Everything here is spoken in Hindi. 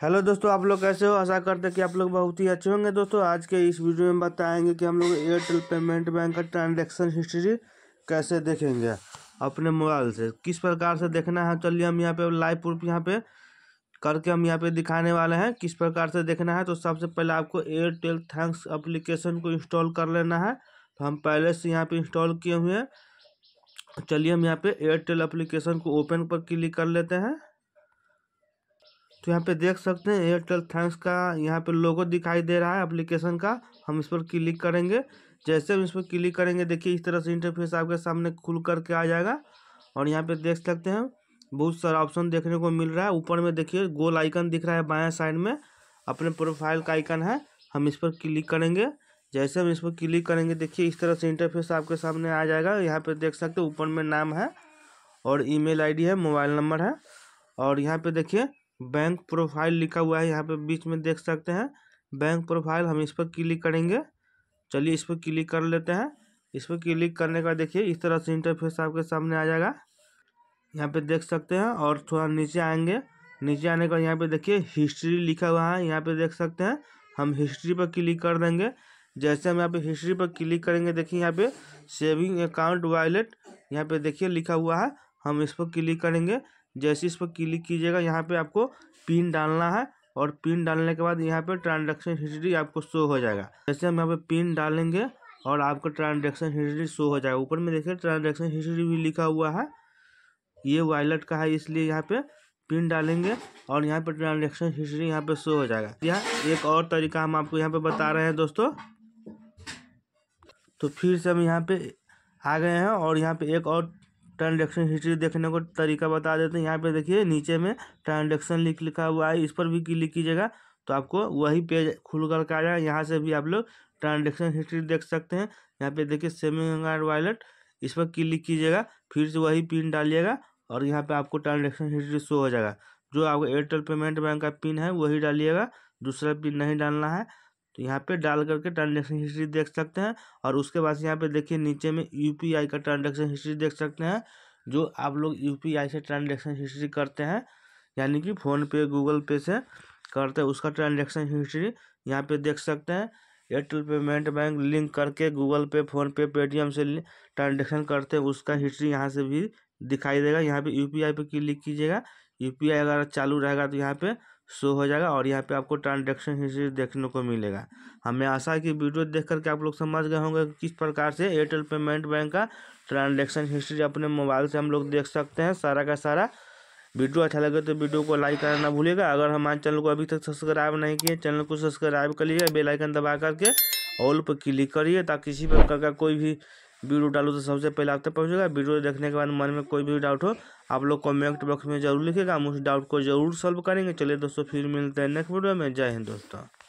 हेलो दोस्तों आप लोग कैसे हो आशा करते हैं कि आप लोग बहुत ही अच्छे होंगे दोस्तों आज के इस वीडियो में बताएंगे कि हम लोग एयरटेल पेमेंट बैंक का ट्रांजैक्शन हिस्ट्री कैसे देखेंगे अपने मोबाइल से किस प्रकार से देखना है चलिए हम यहाँ पे लाइव प्रूफ यहाँ पे करके हम यहाँ पे दिखाने वाले हैं किस प्रकार से देखना है तो सबसे पहले आपको एयरटेल थैंक्स अप्लीकेशन को इंस्टॉल कर लेना है तो हम पहले से यहाँ पर इंस्टॉल किए हुए हैं चलिए हम यहाँ पर एयरटेल अप्लीकेशन को ओपन पर क्लिक कर लेते हैं तो यहाँ पे देख सकते हैं एयरटेल थैंक्स का यहाँ पे लोगो दिखाई दे रहा है एप्लीकेशन का हम इस पर क्लिक करेंगे जैसे हम इस पर क्लिक करेंगे देखिए इस तरह से इंटरफेस आपके सामने खुल करके आ जाएगा और यहाँ पे देख सकते हैं बहुत सारा ऑप्शन देखने को मिल रहा है ऊपर में देखिए गोल आइकन दिख रहा है बाया साइड में अपने प्रोफाइल का आइकन है हम इस पर क्लिक करेंगे जैसे हम इस पर क्लिक करेंगे देखिए इस तरह से इंटरफेस आपके सामने आ जाएगा यहाँ पर देख सकते हैं ऊपर में नाम है और ईमेल आईडी है मोबाइल नंबर है और यहाँ पे देखिए बैंक प्रोफाइल लिखा हुआ है यहाँ पे बीच में देख सकते हैं बैंक प्रोफाइल हम इस पर क्लिक करेंगे चलिए इस पर क्लिक कर लेते हैं इस पर क्लिक करने का देखिए इस तरह से इंटरफेस आपके सामने आ जाएगा यहाँ पे देख सकते हैं और थोड़ा नीचे आएंगे नीचे आने का यहाँ पे देखिए हिस्ट्री लिखा हुआ है यहाँ पे देख सकते हैं हम हिस्ट्री पर क्लिक कर देंगे जैसे हम यहाँ पे हिस्ट्री पर क्लिक करेंगे देखिए यहाँ पे सेविंग अकाउंट वॉलेट यहाँ पे देखिए लिखा हुआ है हम इस पर क्लिक करेंगे जैसे इस पर क्लिक कीजिएगा यहाँ पे आपको पिन डालना है और पिन डालने के बाद यहाँ पे ट्रांजेक्शन हिस्ट्री आपको शो हो जाएगा जैसे हम यहाँ पे पिन डालेंगे और आपका ट्रांजेक्शन हिस्ट्री शो हो जाएगा ऊपर में देखिए ट्रांजेक्शन हिस्ट्री भी लिखा हुआ है ये वॉलेट का है इसलिए यहाँ पे पिन डालेंगे और यहाँ पर ट्रांजेक्शन हिस्ट्री यहाँ पे शो हो जाएगा यह एक और तरीका हम आपको यहाँ पर बता रहे हैं दोस्तों तो फिर से हम यहाँ पे आ गए हैं और यहाँ पे एक और ट्रांजेक्शन हिस्ट्री देखने को तरीका बता देते हैं यहाँ पे देखिए नीचे में ट्रांजेक्शन लिख लिखा हुआ है इस पर भी क्लिक कीजिएगा तो आपको वही पेज खुल कर के आ जाएगा यहाँ से भी आप लोग ट्रांजेक्शन हिस्ट्री देख सकते हैं यहाँ पे देखिए सेमी हंगार वॉलेट इस पर क्लिक कीजिएगा फिर से वही पिन डालिएगा और यहाँ पे आपको ट्रांजेक्शन हिस्ट्री शो हो जाएगा जो आपका एयरटेल पेमेंट बैंक का पिन है वही डालिएगा दूसरा पिन नहीं डालना है तो यहाँ पे डाल करके ट्रांजेक्शन हिस्ट्री देख सकते हैं और उसके बाद यहाँ पे देखिए नीचे में यू का ट्रांजेक्शन हिस्ट्री देख सकते हैं जो आप लोग यू से ट्रांजेक्शन हिस्ट्री करते हैं यानी कि फ़ोनपे गूगल पे से करते हैं उसका ट्रांजेक्शन हिस्ट्री यहाँ पे देख सकते हैं एयरटेल पेमेंट बैंक लिंक करके गूगल पे फ़ोनपे पेटीएम से ट्रांजेक्शन करते हैं उसका हिस्ट्री यहाँ से भी दिखाई देगा यहाँ पे यूपीआई पे क्लिक कीजिएगा यूपीआई अगर चालू रहेगा तो यहाँ पे शो हो जाएगा और यहाँ पे आपको ट्रांजेक्शन हिस्ट्री देखने को मिलेगा हमें आशा है कि वीडियो देख करके आप लोग समझ गए होंगे कि किस प्रकार से एयरटेल पेमेंट बैंक का ट्रांजेक्शन हिस्ट्री अपने मोबाइल से हम लोग देख सकते हैं सारा का सारा वीडियो अच्छा लगे तो वीडियो को लाइक करना ना भूलिएगा अगर हमारे चैनल को अभी तक सब्सक्राइब नहीं किए चैनल को सब्सक्राइब कर लीजिए बेलाइकन दबा करके ऑल पर क्लिक करिए ताकि किसी प्रकार का कोई भी वीडियो डालू तो सबसे पहले आप तक पहुँचेगा वीडियो देखने के बाद मन में कोई भी डाउट हो आप लोग कमेंट बॉक्स में जरूर लिखेगा हम उस डाउट को जरूर सॉल्व करेंगे चलिए दोस्तों फिर मिलते हैं नेक्स्ट वीडियो में जय हिंद दोस्तों